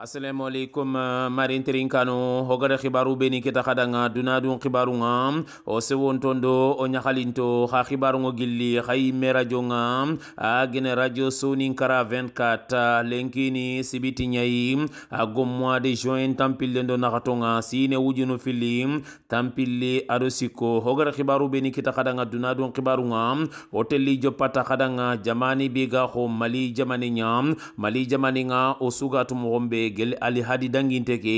assalamu alaikum uh, marinterin kano hogada khibaru beni kita khadanga dunadun khibaru nga o sewontondo o nyakhalinto kha khibaru ngo gilli khay merajo nga a gene radio sonin kara 24 uh, lenkini sibiti nyai a gom mois de juin tampille ndo nakhato nga sine wujunu fili tampille ado sikko hogada khibaru beni kita duna dunadun khibaru nga hotelli jopata khadanga jamani ga kho mali jamani nya mali jamani nga o sugatu mo gel ali hadi danginte ke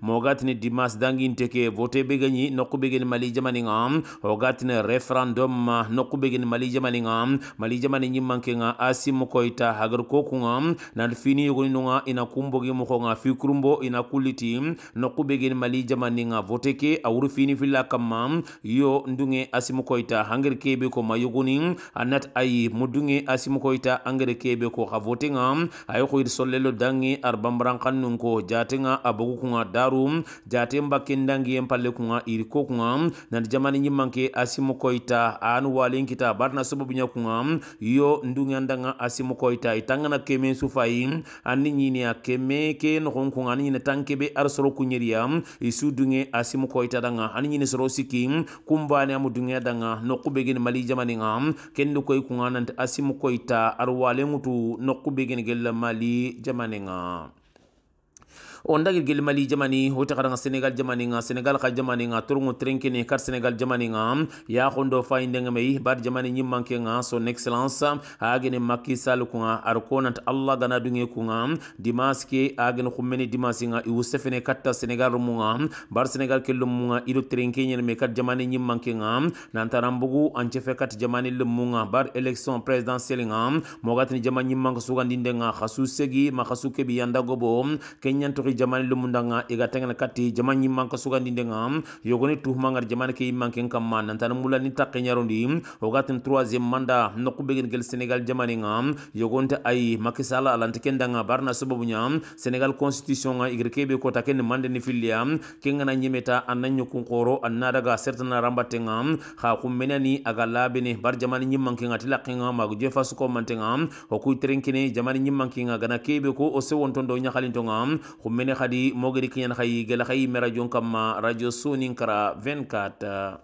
mogatine dimas danginte ke vote be gani nokku be gani mali jamani nga hogatine referendum nokku be gani mali jamani nga mali jamani manke nga asim koita hagar koku nga nan fini yogoni nga ina kumbo gi moko nga fikrumbo ina kuliti nokku be gani mali jamani nga vote ke awru fini filla kamma yo ndunge asim koita hanger kebe ko mayogoni anat ay mudunge asim koita angere kebe ko ha vote nga ay khoir solelo dangi arbambran kannun ko jatin ga abugu kunga daru jatin bakin dangi yen palle kunga iriko kunga nan jamani nyimanke asimu koita an walin kita barna sababu nya kunga yo ndungan danga asimu koita itangana keme sufai anni nyini ya keme ke no kunga anni ne tanke be arsoro kunyeria isu dunge asimu koita danga anni nyini soro siki kumbane amu dunge danga no kubegin mali jamani nga kendo koy kunga nan asimu koita arwale mutu no kubegin gella mali jamani nga on dagir gel mali jamani hota kadanga senegal jamani nga senegal ka jamani nga turungu trenkini kar senegal jamani nga ya kondo fainde bar jamani nyimmanke nga son excellence agene makki sal kunga arkonant allah gana dunge kunga dimaske agene khumeni dimasi nga iwusefene katta senegal rumunga bar senegal kelum munga ido trenkenyen kat jamani nyimmanke nga nantarambugu anchefe kat jamani lumunga bar election presidentielle nga mogatini jamani nyimmanka sugandinde nga khasu segi ma khasu kebi yandagobo gobo jamani lumundanga iga tengana kati jamani manka sugandidenga yogoni tuhuma ngar jamani ke imanke kamma nantana mula ni takenyarondi ogatin 3e manda nokubegen gel Senegal jamani nga yogonta ay Macky Sall alante kendanga barna sababu nya Senegal constitution nga igre kebe kota ken mande ni filia kengana nyemeta ananyo kunkoro annadaga certain rambatenga ha kumenani aga labene bar jamani nyimanke ngati lakinga maguje fasuko mantenga okuitrenkene jamani nyimanke nga gana kebe ko ose wontondo nyakalintonga mene khadi mogri kinyan khayi gel khayi mera jon kamma radio sunin kara 24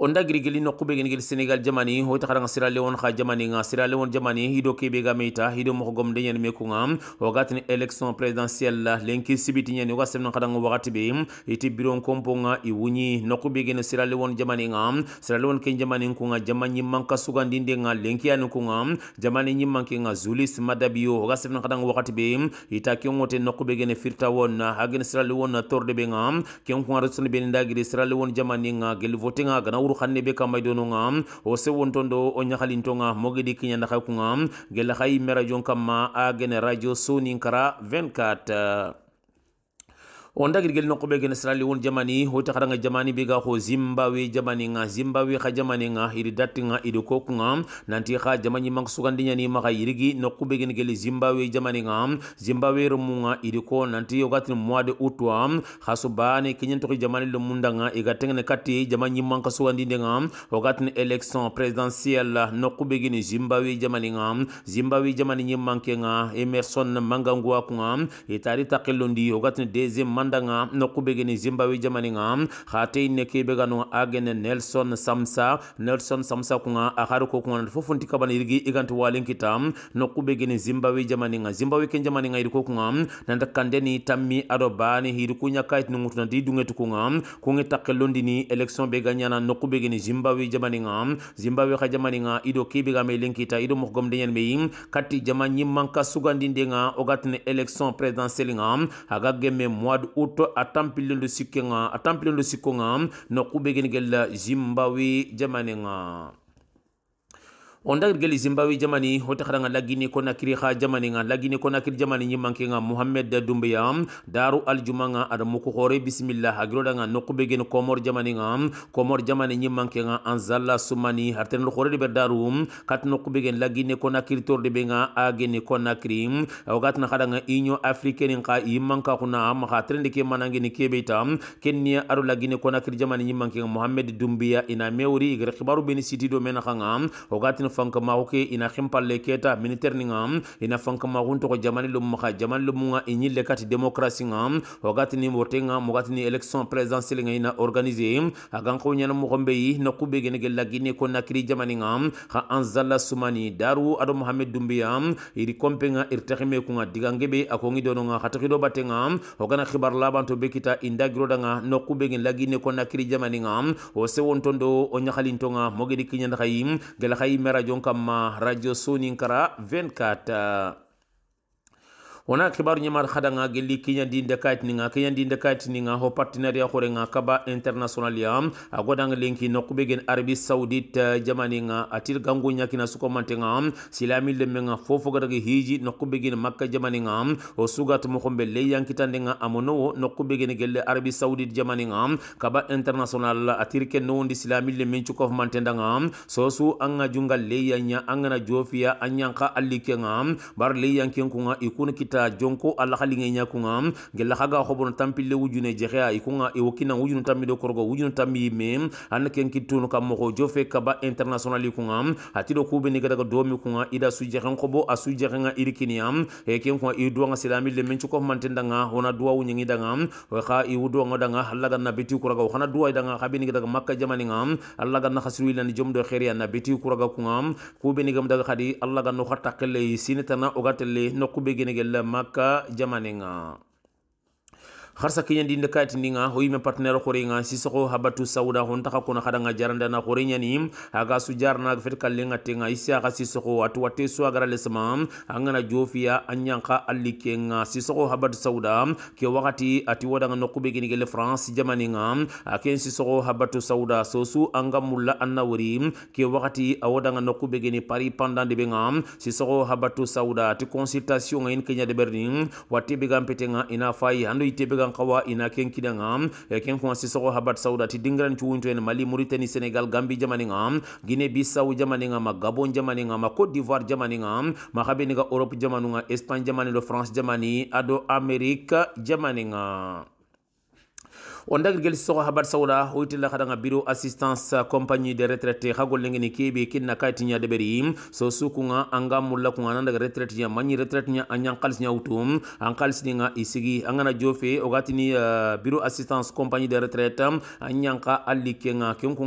onda girigili nokku be genigil senegal jamani ho ta karanga sira leon kha jamani nga sira leon jamani hido kebe ga meita hido mo gom de nyen meku nga o gatni election presidentielle la lenki sibiti nyen o gasem nga danga wakati be iti biron kompo nga i wunyi nokku be gen sira leon jamani nga sira leon ken jamani ku nga jamani manka sugandi de nga lenki anu ku nga jamani nyi manke nga zulis madabio o gasem nga danga wakati be ita ke ngote nokku be gen firta won hagen sira leon torde be nga ken ku nga rusne be ndagiri sira leon jamani nga gel vote wuru xanne be kamay dononga o sewontondo o ñaxalintonga mogedi kiñanda xay kunga gella xay mera jon kamma a gene radio sonin kara 24 on dagirgel no koɓe gene srali won jamani hoti haɗanga jamani biga xo zimbawe jamani nga zimbawe ha jamani ga iɗi dattiga iɗi nga nanti ha jamani manko sugandiñani maha yirigi no gene gel zimbawe jamani nga zimbawe nga idi ko nanti yogatini mois de août a ha so bane jamani le mundanga iga tegene katti jamani manka sugandidega ogatini élection présidentielle no kuɓe gene zimbawe jamani nga e zimbawe jamani manke nga emerson manganguwa kuga itari e takillondi ogatini deuxième mandanga nokubegeni zimbabwe jamaninga hate ne kebe gano agene nelson samsa nelson samsa kunga ahari ko kunga fofunti kabana irigi iganti walin kita nokubegeni zimbabwe jamaninga zimbabwe ken jamaninga iriko kunga nanda kandeni tammi ado bani hiri kunya kait nungutu nandi dungetu kunga kunga takelondini election be ganyana nokubegeni zimbabwe jamaninga zimbabwe ha jamaninga ido kebe game linkita ido mokgom denyen meyi kati jama nyimman sugandinde nga ogatne election presidentielle nga aga gemme mois uto atampilendo sikenga atampilendo sikonga na kubegenigella zimbabwe jamane nga onda geli zimbabwe jamani hota khadanga lagini kona kiri kha jamani nga lagini kona kiri jamani nyi manke nga mohammed dumbiya daru aljuma nga ada muku khore bismillah Agro nga noku gen komor jamani nga komor jamani nyi manke nga anzala sumani harten lo khore be daru kat noku gen lagini kona kiri tor be nga ageni kona kiri ogat na khadanga inyo africaine nga yi manka khuna ma khatrende ke manangi ni kebeta kenya aru lagini kona kiri jamani nyi manke nga muhammed dumbiya ina mewri igre khibaru beni siti do mena khanga ogat fanka ke ina xinpalle keta ni ninga ina fanka fankamaxun toxo jamani lomu maxa jamani munga i le kati démocratie nga wogatini wotenga mogatini élection présidentielle nga ina organisé agan nyana ɲana moxonbe yi na kube gene ge lagine konakiri jamani nga xa anzala sumani daru ado mohamed dumbiya iri kompe nga iri taxime kunga digangebe akongi dono nga xa taxido bate nga wogana xibar labanto be kita indagiroda nga na kube gen lagine konakiri jamani nga wo sewontondo o ɲaxalinto nga mogedi gel gelaxayi mera radio kam ma radio sonin kara 24 wona kibaru ñimar hadanga nga gelli kiñandinde kaytini nga kiñandinde kaytini ho partenariat hore nga kaba international ya a godanga lenki nokkuɓe gen arabi saudite jamani nga eh, atir gangu ñakina sukomante nga silami lemme nga fofogadagi hiji nokkuɓe gen makka jamani o sugat moxombe ley yankitande amonowo nokkuɓe gen gelle arabi saudite jamani kaba international atir ke nowondi silami lemmen cukofmantenda nga sosu anga jungal leya angana jofiya a ñanka allike bar leyanken kunga kita kita jonko alla halinge ñakunga gella haga hobono tampille wujune jexea ikunga e wokkina wujunu tammi do wujunu tammi yimme anna ken kittunu kam moxo jofe kaba international kunga atido kubeni gadaga domi kunga ida su jexen xobo a su jexenga iri e ken kunga i duwanga silami le men cuko mantendanga wona duwawu ñangi danga xa i wuduwanga danga hallaga na beti kuraga waxana duway danga xabeni gadaga makka jamaninga allaga na xasiruilani jom do xeriya na beti kuraga kunga kubeni gam daga xadi allaga no xa takkele sinetana ogatelle nokkube genegella maka jamanenga kharsa kinya dinda kati ndinga me partenaire khorenga sisoko habatu sauda hontaka kona nga jaranda na khorenya ni aga jar na fet kallenga tinga isi aga sisoko atu wate so agara lesma angana jofia anyanka alikenga, sisoko habatu sauda ke wakati ati nga nokube gini gele france jamaninga aken sisoko habatu sauda sosu anga mulla anna ke wakati nga nokube gini paris pendant de benga sisoko habatu sauda ti consultation ngain kenya de berlin wati petenga ina fai hando itebega gan kawa ina ken nga am eh, ken ko si ko habat sauda ti dingran ci wunto en mali mauritanie senegal gambi jamani ngam guinée bissau jamani ngam gabon jamani ma côte d'ivoire jamani ngam ma habe ni ga europe jamanu nga espagne jamani do france jamani ado amerique jamani ngam on dagirgel sogo habar sawla hoytilla haɗanga bureau assistance compagnie de retraite ha gollengeni keeɓe kinna kaytiña deɓeri so sukunga anga mulla kunga nan daga retraite ña mañi retraite ña a ñan xalis ñawtu an xalis i sigi angana jofe ogatini bureau assistance compagnie de retraite a ñanka alli kenga kenkunga